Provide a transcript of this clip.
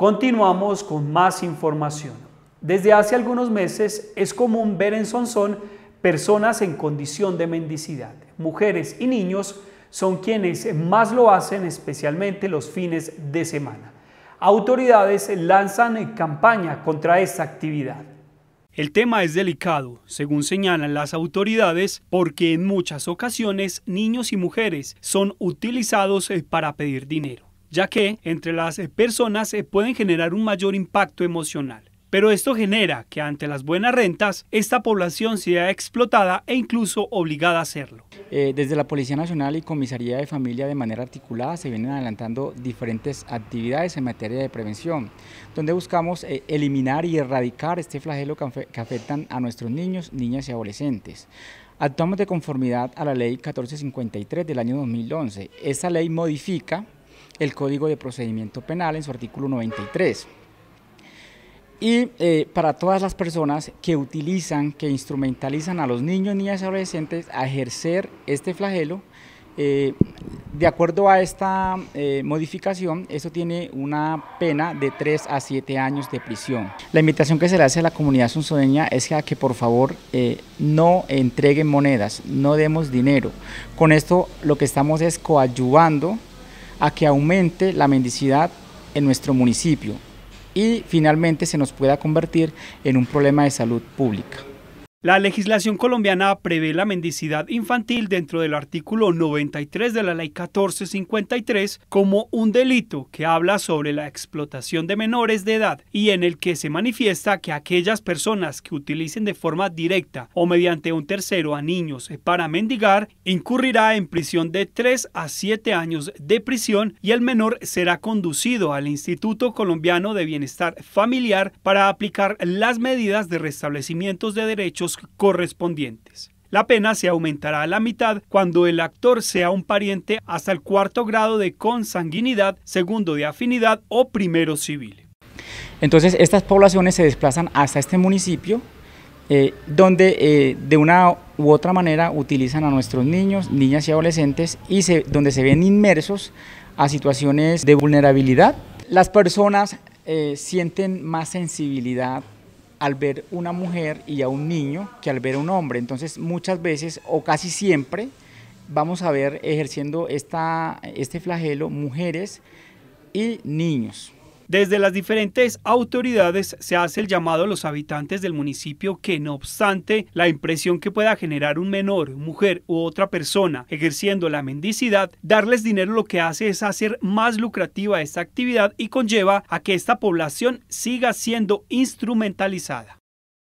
Continuamos con más información. Desde hace algunos meses es común ver en Sonsón personas en condición de mendicidad. Mujeres y niños son quienes más lo hacen, especialmente los fines de semana. Autoridades lanzan campaña contra esta actividad. El tema es delicado, según señalan las autoridades, porque en muchas ocasiones niños y mujeres son utilizados eh, para pedir dinero ya que entre las eh, personas se eh, pueden generar un mayor impacto emocional. Pero esto genera que ante las buenas rentas, esta población sea explotada e incluso obligada a hacerlo. Eh, desde la Policía Nacional y Comisaría de Familia de manera articulada se vienen adelantando diferentes actividades en materia de prevención, donde buscamos eliminar y erradicar este flagelo que afectan a nuestros niños, niñas y adolescentes. Actuamos de conformidad a la ley 1453 del año 2011. Esa ley modifica el Código de Procedimiento Penal en su artículo 93. Y eh, para todas las personas que utilizan, que instrumentalizan a los niños, niñas y adolescentes a ejercer este flagelo, eh, de acuerdo a esta eh, modificación, eso tiene una pena de 3 a 7 años de prisión. La invitación que se le hace a la comunidad sunzoeña es a que por favor no entreguen monedas, no demos dinero. Con esto lo que estamos es coadyuvando a que aumente la mendicidad en nuestro municipio y finalmente se nos pueda convertir en un problema de salud pública. La legislación colombiana prevé la mendicidad infantil dentro del artículo 93 de la Ley 1453 como un delito que habla sobre la explotación de menores de edad y en el que se manifiesta que aquellas personas que utilicen de forma directa o mediante un tercero a niños para mendigar incurrirá en prisión de 3 a 7 años de prisión y el menor será conducido al Instituto Colombiano de Bienestar Familiar para aplicar las medidas de restablecimientos de derechos correspondientes. La pena se aumentará a la mitad cuando el actor sea un pariente hasta el cuarto grado de consanguinidad, segundo de afinidad o primero civil. Entonces estas poblaciones se desplazan hasta este municipio eh, donde eh, de una u otra manera utilizan a nuestros niños, niñas y adolescentes y se, donde se ven inmersos a situaciones de vulnerabilidad. Las personas eh, sienten más sensibilidad al ver una mujer y a un niño que al ver un hombre. Entonces muchas veces o casi siempre vamos a ver ejerciendo esta, este flagelo mujeres y niños. Desde las diferentes autoridades se hace el llamado a los habitantes del municipio que, no obstante, la impresión que pueda generar un menor, mujer u otra persona ejerciendo la mendicidad, darles dinero lo que hace es hacer más lucrativa esta actividad y conlleva a que esta población siga siendo instrumentalizada.